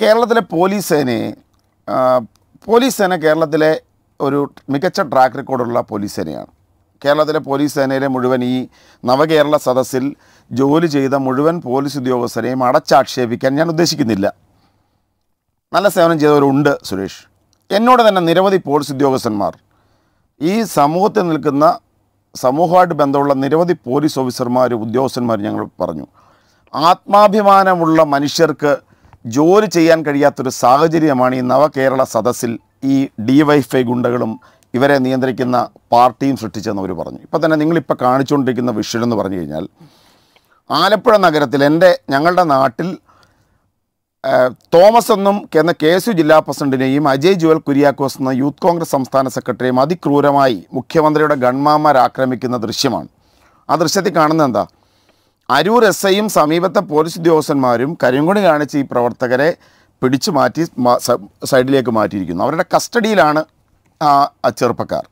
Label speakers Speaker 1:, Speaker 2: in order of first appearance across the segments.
Speaker 1: കേരളത്തിലെ പോലീസ് സേനയെ പോലീസ് സേന കേരളത്തിലെ ഒരു മികച്ച ട്രാക്ക് റെക്കോർഡുള്ള പോലീസ് സേനയാണ് കേരളത്തിലെ പോലീസ് സേനയിലെ മുഴുവൻ ഈ നവകേരള സദസ്സിൽ ജോലി ചെയ്ത മുഴുവൻ പോലീസ് ഉദ്യോഗസ്ഥരെയും അടച്ചാക്ഷേപിക്കാൻ ഞാൻ ഉദ്ദേശിക്കുന്നില്ല നല്ല സേവനം ചെയ്തവരുണ്ട് സുരേഷ് എന്നോട് തന്നെ നിരവധി പോലീസ് ഉദ്യോഗസ്ഥന്മാർ ഈ സമൂഹത്തിൽ നിൽക്കുന്ന സമൂഹമായിട്ട് ബന്ധമുള്ള നിരവധി പോലീസ് ഓഫീസർമാർ ഉദ്യോഗസ്ഥന്മാർ ഞങ്ങൾ പറഞ്ഞു ആത്മാഭിമാനമുള്ള മനുഷ്യർക്ക് ജോലി ചെയ്യാൻ കഴിയാത്തൊരു സാഹചര്യമാണ് ഈ നവകേരള സദസ്സിൽ ഈ ഡിവൈഫൈ ഗുണ്ടകളും ഇവരെ നിയന്ത്രിക്കുന്ന പാർട്ടിയും സൃഷ്ടിച്ചെന്ന് അവർ പറഞ്ഞു ഇപ്പം തന്നെ നിങ്ങളിപ്പോൾ കാണിച്ചുകൊണ്ടിരിക്കുന്ന വിഷ്വൽ എന്ന് പറഞ്ഞു കഴിഞ്ഞാൽ ആലപ്പുഴ നഗരത്തിൽ എൻ്റെ ഞങ്ങളുടെ നാട്ടിൽ തോമസ് എന്നും എന്ന കെ എസ് യു ജില്ലാ പ്രസിഡന്റിനെയും അജയ് ജുവൽ കുര്യാക്കോസ് എന്ന യൂത്ത് കോൺഗ്രസ് സംസ്ഥാന സെക്രട്ടറിയും അതിക്രൂരമായി മുഖ്യമന്ത്രിയുടെ ഗൺമാമാർ ആക്രമിക്കുന്ന ദൃശ്യമാണ് ആ ദൃശ്യത്തിൽ കാണുന്നത് എന്താ അരൂർ എസ് ഐയും സമീപത്തെ പോലീസ് ഉദ്യോഗസ്ഥന്മാരും കരിങ്കുണി കാണിച്ച് ഈ പ്രവർത്തകരെ പിടിച്ചു മാറ്റി സൈഡിലേക്ക് മാറ്റിയിരിക്കുന്നു അവരുടെ കസ്റ്റഡിയിലാണ് ആ ചെറുപ്പക്കാർ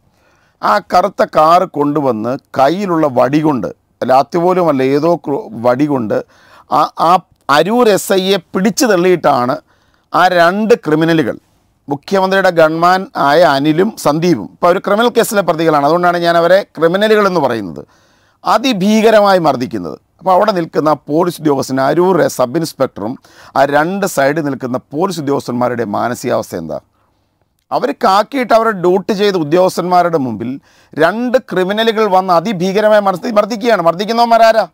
Speaker 1: ആ കറുത്ത കാർ കൊണ്ടുവന്ന് കയ്യിലുള്ള വടി കൊണ്ട് രാത്രി പോലുമല്ല ഏതോ വടി കൊണ്ട് ആ ആ അരൂർ എസ് ഐയെ പിടിച്ചു തള്ളിയിട്ടാണ് ആ രണ്ട് ക്രിമിനലുകൾ മുഖ്യമന്ത്രിയുടെ ഗൺമാൻ ആയ അനിലും സന്ദീപും ഇപ്പോൾ അവർ ക്രിമിനൽ കേസിലെ പ്രതികളാണ് അതുകൊണ്ടാണ് ഞാൻ അവരെ ക്രിമിനലുകൾ എന്ന് പറയുന്നത് അതിഭീകരമായി മർദ്ദിക്കുന്നത് അപ്പോൾ അവിടെ നിൽക്കുന്ന പോലീസ് ഉദ്യോഗസ്ഥൻ അരൂറെ സബ് ഇൻസ്പെക്ടറും ആ രണ്ട് സൈഡിൽ നിൽക്കുന്ന പോലീസ് ഉദ്യോഗസ്ഥന്മാരുടെ മാനസികാവസ്ഥ എന്താ അവർ കാക്കിയിട്ട് അവരുടെ ഡ്യൂട്ടി ചെയ്ത ഉദ്യോഗസ്ഥന്മാരുടെ മുമ്പിൽ രണ്ട് ക്രിമിനലുകൾ വന്ന് അതിഭീകരമായി മർദ്ദി മർദ്ദിക്കുകയാണ് മർദ്ദിക്കുന്നവന്മാരാരാ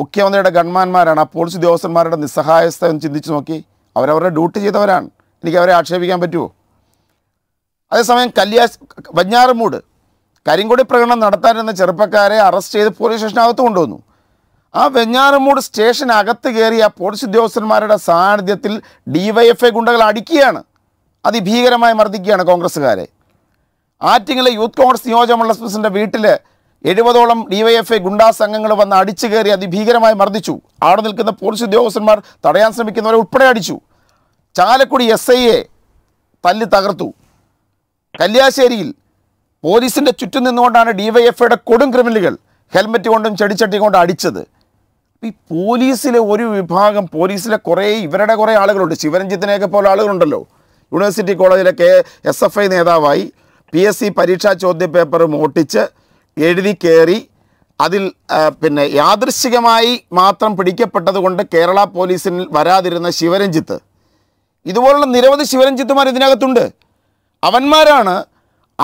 Speaker 1: മുഖ്യമന്ത്രിയുടെ ഗൺമാന്മാരാണ് ആ പോലീസ് ഉദ്യോഗസ്ഥന്മാരുടെ നിസ്സഹായസ്ഥ എന്ന് ചിന്തിച്ച് നോക്കി അവരവരുടെ ഡ്യൂട്ടി ചെയ്തവരാണ് എനിക്ക് അവരെ ആക്ഷേപിക്കാൻ പറ്റുമോ അതേസമയം കല്യാസ് വഞ്ഞാറുമൂട് കരിങ്കൊടി പ്രകടനം നടത്താനിരുന്ന ചെറുപ്പക്കാരെ അറസ്റ്റ് ചെയ്ത് പോലീസ് സ്റ്റേഷനകത്ത് കൊണ്ടുവന്നു ആ വെഞ്ഞാറമൂട് സ്റ്റേഷനകത്ത് കയറി ആ പോലീസ് ഉദ്യോഗസ്ഥന്മാരുടെ സാന്നിധ്യത്തിൽ ഡിവൈഎഫ്ഐ ഗുണ്ടകൾ അടിക്കുകയാണ് അതിഭീകരമായി മർദ്ദിക്കുകയാണ് കോൺഗ്രസ്സുകാരെ ആറ്റിങ്ങിലെ യൂത്ത് കോൺഗ്രസ് നിയോജകമണ്ഡല മണ്ഡല പ്രസിഡൻ്റെ വീട്ടിൽ എഴുപതോളം ഡിവൈഎഫ്ഐ ഗുണ്ടാ സംഘങ്ങൾ വന്ന് അടിച്ചു കയറി അതിഭീകരമായി മർദ്ദിച്ചു അവിടെ നിൽക്കുന്ന പോലീസ് ഉദ്യോഗസ്ഥന്മാർ തടയാൻ ശ്രമിക്കുന്നവരെ ഉൾപ്പെടെ അടിച്ചു ചാലക്കുടി എസ് എ തല്ലി തകർത്തു കല്യാശ്ശേരിയിൽ പോലീസിൻ്റെ ചുറ്റും നിന്നുകൊണ്ടാണ് ഡിവൈഎഫ്ഐയുടെ കൊടും ക്രിമിനലുകൾ ഹെൽമറ്റ് കൊണ്ടും ചെടിച്ചട്ടി കൊണ്ടും അടിച്ചത് ഈ പോലീസിലെ ഒരു വിഭാഗം പോലീസിലെ കുറേ ഇവരുടെ കുറേ ആളുകളുണ്ട് ശിവരഞ്ജിത്തിനെയൊക്കെ പോലെ ആളുകളുണ്ടല്ലോ യൂണിവേഴ്സിറ്റി കോളേജിലെ കെ എസ് എഫ് ഐ നേതാവായി പി എസ് സി പരീക്ഷാ ചോദ്യപേപ്പർ മോട്ടിച്ച് എഴുതി കയറി അതിൽ പിന്നെ യാദൃശികമായി മാത്രം പിടിക്കപ്പെട്ടതുകൊണ്ട് കേരള പോലീസിൽ വരാതിരുന്ന ശിവരഞ്ജിത്ത് ഇതുപോലുള്ള നിരവധി ശിവരഞ്ജിത്തുമാർ ഇതിനകത്തുണ്ട് അവന്മാരാണ്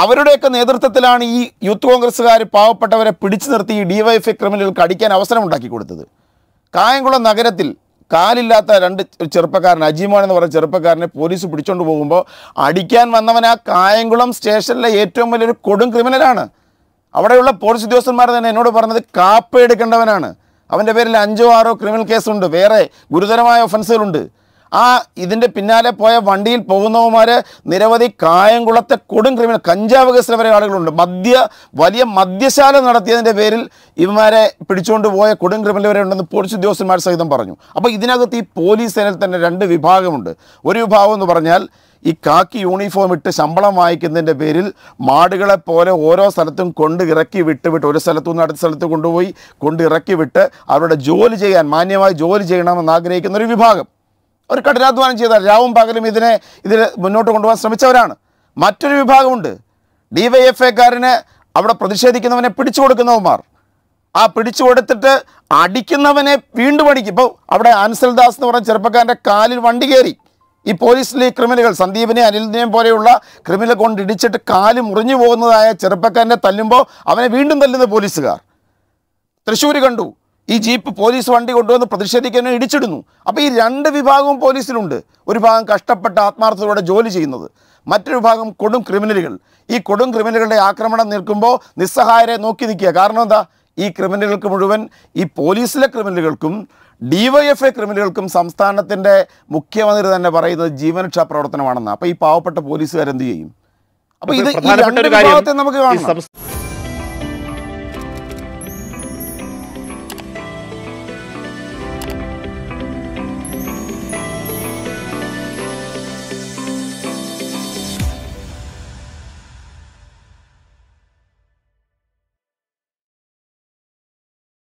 Speaker 1: അവരുടെയൊക്കെ നേതൃത്വത്തിലാണ് ഈ യൂത്ത് കോൺഗ്രസ്സുകാർ പാവപ്പെട്ടവരെ പിടിച്ചു നിർത്തി ഈ ഡി വൈ എഫ് ക്രിമിനലുകൾക്ക് അടിക്കാൻ അവസരം ഉണ്ടാക്കി കൊടുത്തത് കായംകുളം നഗരത്തിൽ കാലില്ലാത്ത രണ്ട് ചെറുപ്പക്കാരൻ അജിമോൻ എന്ന് പറഞ്ഞ ചെറുപ്പക്കാരനെ പോലീസ് പിടിച്ചുകൊണ്ട് പോകുമ്പോൾ അടിക്കാൻ വന്നവൻ ആ കായംകുളം സ്റ്റേഷനിലെ ഏറ്റവും വലിയൊരു കൊടും ക്രിമിനലാണ് അവിടെയുള്ള പോലീസ് ഉദ്യോഗസ്ഥന്മാർ തന്നെ എന്നോട് പറഞ്ഞത് കാപ്പ എടുക്കേണ്ടവനാണ് അവൻ്റെ പേരിൽ അഞ്ചോ ആറോ ക്രിമിനൽ കേസുണ്ട് വേറെ ഗുരുതരമായ ഒഫൻസുകളുണ്ട് ആ ഇതിൻ്റെ പിന്നാലെ പോയ വണ്ടിയിൽ പോകുന്നവന്മാർ നിരവധി കായംകുളത്തെ കൊടും ക്രിമിനൽ കഞ്ചാവ് വികസന വരെ ആളുകളുണ്ട് മദ്യ വലിയ മദ്യശാല നടത്തിയതിൻ്റെ പേരിൽ ഇവന്മാരെ പിടിച്ചുകൊണ്ട് പോയ കൊടും ക്രിമിനൽ വരെ ഉണ്ടെന്ന് പോലീസ് ഉദ്യോഗസ്ഥന്മാർ സഹിതം പറഞ്ഞു അപ്പോൾ ഇതിനകത്ത് ഈ പോലീസ് സേനയിൽ തന്നെ രണ്ട് വിഭാഗമുണ്ട് ഒരു വിഭാഗം എന്ന് പറഞ്ഞാൽ ഈ കാക്കി യൂണിഫോം ഇട്ട് ശമ്പളം വാങ്ങിക്കുന്നതിൻ്റെ പേരിൽ മാടുകളെ പോലെ ഓരോ സ്ഥലത്തും കൊണ്ട് ഇറക്കി വിട്ട് വിട്ട് ഒരു സ്ഥലത്തു നിന്ന് അടുത്ത സ്ഥലത്ത് കൊണ്ടുപോയി കൊണ്ട് ഇറക്കി വിട്ട് അവരുടെ ജോലി ചെയ്യാൻ മാന്യമായി ജോലി ചെയ്യണമെന്ന് ആഗ്രഹിക്കുന്ന ഒരു വിഭാഗം അവർ കഠിനാധ്വാനം ചെയ്ത രാവും പകലും ഇതിനെ ഇതിൽ മുന്നോട്ട് കൊണ്ടുപോകാൻ ശ്രമിച്ചവരാണ് മറ്റൊരു വിഭാഗമുണ്ട് ഡി വൈ എഫ് എക്കാരന് അവിടെ പ്രതിഷേധിക്കുന്നവനെ പിടിച്ചു കൊടുക്കുന്നവന്മാർ ആ പിടിച്ചു കൊടുത്തിട്ട് അടിക്കുന്നവനെ വീണ്ടും അടിക്കും ഇപ്പോൾ അവിടെ അൻസൽദാസ് എന്ന് പറഞ്ഞ ചെറുപ്പക്കാരൻ്റെ കാലിൽ വണ്ടി കയറി ഈ പോലീസിലെ ക്രിമിനലുകൾ സന്ദീപിനെ അനിലിനെയും പോലെയുള്ള ക്രിമിനൽ കൊണ്ട് ഇടിച്ചിട്ട് കാല് മുറിഞ്ഞു പോകുന്നതായ ചെറുപ്പക്കാരനെ തല്ലുമ്പോൾ അവനെ വീണ്ടും തല്ലുന്ന പോലീസുകാർ തൃശ്ശൂർ കണ്ടു ഈ ജീപ്പ് പോലീസ് വണ്ടി കൊണ്ടുവന്ന് പ്രതിഷേധിക്കാനും ഇടിച്ചിടുന്നു അപ്പോൾ ഈ രണ്ട് വിഭാഗവും പോലീസിലുണ്ട് ഒരു ഭാഗം കഷ്ടപ്പെട്ട ആത്മാർത്ഥതയോടെ ജോലി ചെയ്യുന്നത് മറ്റൊരു ഭാഗം കൊടും ക്രിമിനലുകൾ ഈ കൊടും ക്രിമിനലുകളുടെ ആക്രമണം നിൽക്കുമ്പോൾ നിസ്സഹായരെ നോക്കി നിൽക്കുക കാരണം എന്താ ഈ ക്രിമിനലുകൾക്ക് മുഴുവൻ ഈ പോലീസിലെ ക്രിമിനലുകൾക്കും എ ക്രിമിനലുകൾക്കും സംസ്ഥാനത്തിൻ്റെ മുഖ്യമന്ത്രി തന്നെ പറയുന്നത് ജീവനരക്ഷാ പ്രവർത്തനമാണെന്ന് അപ്പോൾ ഈ പാവപ്പെട്ട പോലീസുകാരെന്ത് ചെയ്യും അപ്പോൾ ഇത് നമുക്ക് കാണാം